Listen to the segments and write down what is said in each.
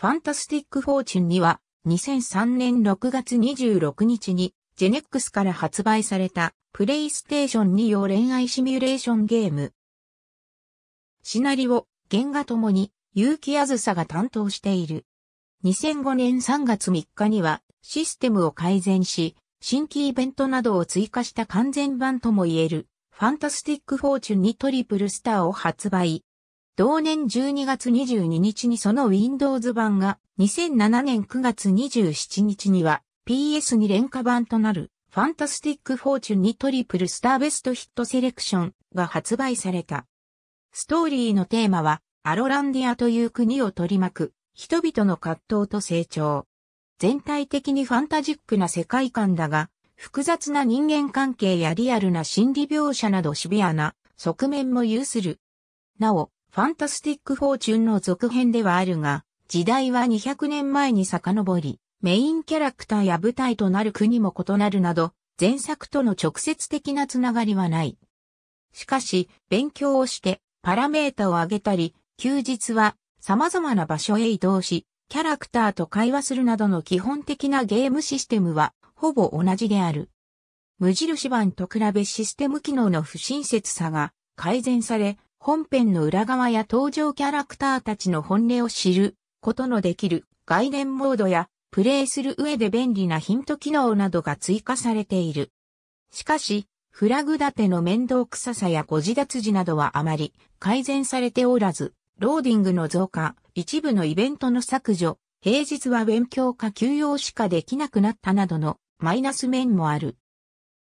ファンタスティック・フォーチュンには、2003年6月26日に、ジェネックスから発売された、プレイステーション2用恋愛シミュレーションゲーム。シナリオ、原画ともに、結城あずさが担当している。2005年3月3日には、システムを改善し、新規イベントなどを追加した完全版とも言える、ファンタスティック・フォーチュンにトリプルスターを発売。同年12月22日にその Windows 版が2007年9月27日には PS に廉価版となるファンタスティックフォーチュンにトリプルスターベストヒットセレクションが発売された。ストーリーのテーマはアロランディアという国を取り巻く人々の葛藤と成長。全体的にファンタジックな世界観だが、複雑な人間関係やリアルな心理描写などシビアな側面も有する。なお、ファンタスティック・フォーチュンの続編ではあるが、時代は200年前に遡り、メインキャラクターや舞台となる国も異なるなど、前作との直接的なつながりはない。しかし、勉強をして、パラメータを上げたり、休日は様々な場所へ移動し、キャラクターと会話するなどの基本的なゲームシステムは、ほぼ同じである。無印版と比べシステム機能の不親切さが改善され、本編の裏側や登場キャラクターたちの本音を知ることのできる外伝モードやプレイする上で便利なヒント機能などが追加されている。しかし、フラグ立ての面倒臭ささや誤字脱字などはあまり改善されておらず、ローディングの増加、一部のイベントの削除、平日は勉強か休養しかできなくなったなどのマイナス面もある。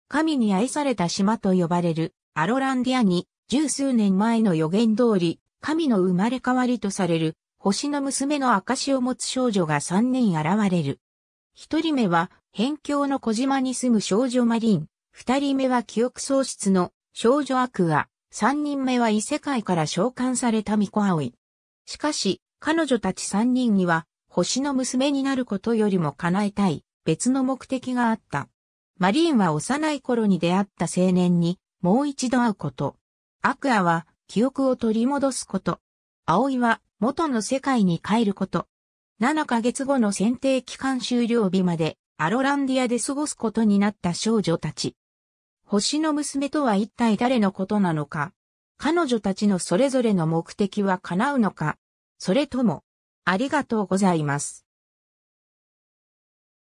神に愛された島と呼ばれるアロランディアに十数年前の予言通り、神の生まれ変わりとされる、星の娘の証を持つ少女が三人現れる。一人目は、辺境の小島に住む少女マリン、二人目は記憶喪失の少女アクア、三人目は異世界から召喚された巫女葵。しかし、彼女たち三人には、星の娘になることよりも叶えたい、別の目的があった。マリーンは幼い頃に出会った青年に、もう一度会うこと。アクアは記憶を取り戻すこと。葵は元の世界に帰ること。7ヶ月後の選定期間終了日までアロランディアで過ごすことになった少女たち。星の娘とは一体誰のことなのか彼女たちのそれぞれの目的は叶うのかそれとも、ありがとうございます。